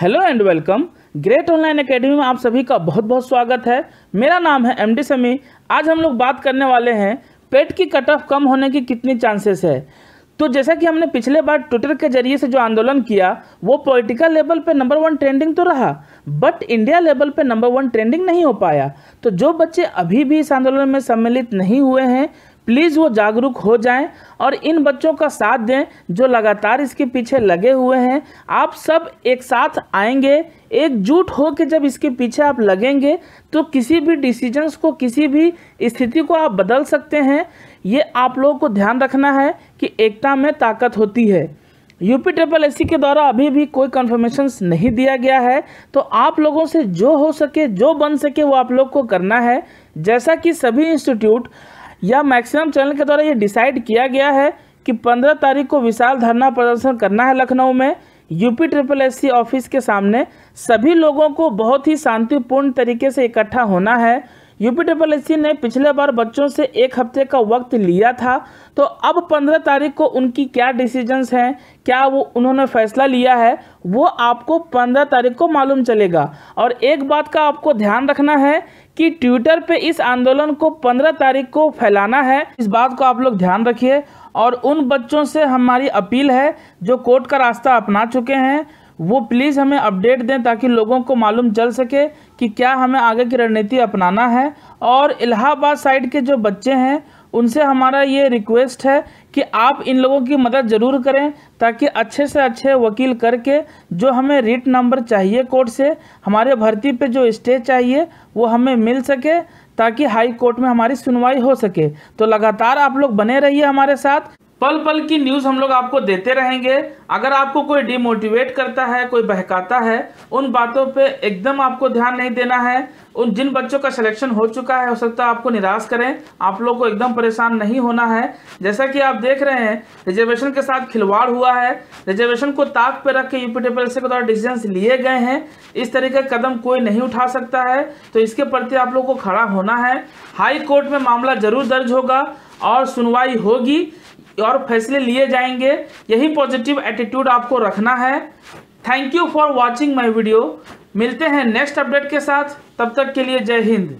hello and welcome great online academy में आप सभी का बहुत बहुत स्वागत है मेरा नाम है एमडी समी आज हम लोग बात करने वाले हैं पेट की कट ऑफ कम होने की कितनी चांसेस है तो जैसा कि हमने पिछले बार ट्विटर के जरिए से जो आंदोलन किया वो पॉलिटिकल लेवल पे नंबर वन ट्रेंडिंग तो रहा बट इंडिया लेवल पे नंबर वन ट्रेंडिंग नहीं हो पाया तो जो बच्चे अभी भी इस आंदोलन में सम्मिलित नहीं हुए हैं प्लीज़ वो जागरूक हो जाएं और इन बच्चों का साथ दें जो लगातार इसके पीछे लगे हुए हैं आप सब एक साथ आएंगे एकजुट होकर जब इसके पीछे आप लगेंगे तो किसी भी डिसीजंस को किसी भी स्थिति को आप बदल सकते हैं ये आप लोगों को ध्यान रखना है कि एकता में ताकत होती है यूपी ट्रिपल एस के द्वारा अभी भी कोई कन्फर्मेशन नहीं दिया गया है तो आप लोगों से जो हो सके जो बन सके वो आप लोग को करना है जैसा कि सभी इंस्टीट्यूट यह मैक्सिमम चैनल के द्वारा ये डिसाइड किया गया है कि 15 तारीख को विशाल धरना प्रदर्शन करना है लखनऊ में यूपी ट्रिपल एस ऑफिस के सामने सभी लोगों को बहुत ही शांतिपूर्ण तरीके से इकट्ठा होना है यूपी ट्रिपल एस ने पिछले बार बच्चों से एक हफ्ते का वक्त लिया था तो अब पंद्रह तारीख को उनकी क्या डिसीजंस हैं क्या वो उन्होंने फैसला लिया है वो आपको पंद्रह तारीख को मालूम चलेगा और एक बात का आपको ध्यान रखना है कि ट्विटर पे इस आंदोलन को पंद्रह तारीख को फैलाना है इस बात को आप लोग ध्यान रखिए और उन बच्चों से हमारी अपील है जो कोर्ट का रास्ता अपना चुके हैं वो प्लीज़ हमें अपडेट दें ताकि लोगों को मालूम चल सके कि क्या हमें आगे की रणनीति अपनाना है और इलाहाबाद साइड के जो बच्चे हैं उनसे हमारा ये रिक्वेस्ट है कि आप इन लोगों की मदद ज़रूर करें ताकि अच्छे से अच्छे वकील करके जो हमें रिट नंबर चाहिए कोर्ट से हमारे भर्ती पे जो स्टे चाहिए वो हमें मिल सके ताकि हाई कोर्ट में हमारी सुनवाई हो सके तो लगातार आप लोग बने रहिए हमारे साथ पल पल की न्यूज़ हम लोग आपको देते रहेंगे अगर आपको कोई डिमोटिवेट करता है कोई बहकाता है उन बातों पे एकदम आपको ध्यान नहीं देना है उन जिन बच्चों का सिलेक्शन हो चुका है हो सकता है आपको निराश करें आप लोग को एकदम परेशान नहीं होना है जैसा कि आप देख रहे हैं रिजर्वेशन के साथ खिलवाड़ हुआ है रिजर्वेशन को ताक पर रख के यूपी ट्रिपल से द्वारा डिसीजन लिए गए हैं इस तरीके का कदम कोई नहीं उठा सकता है तो इसके प्रति आप लोग को खड़ा होना है हाई कोर्ट में मामला जरूर दर्ज होगा और सुनवाई होगी और फैसले लिए जाएंगे यही पॉजिटिव एटीट्यूड आपको रखना है thank you for watching my video मिलते हैं नेक्स्ट अपडेट के साथ तब तक के लिए जय हिंद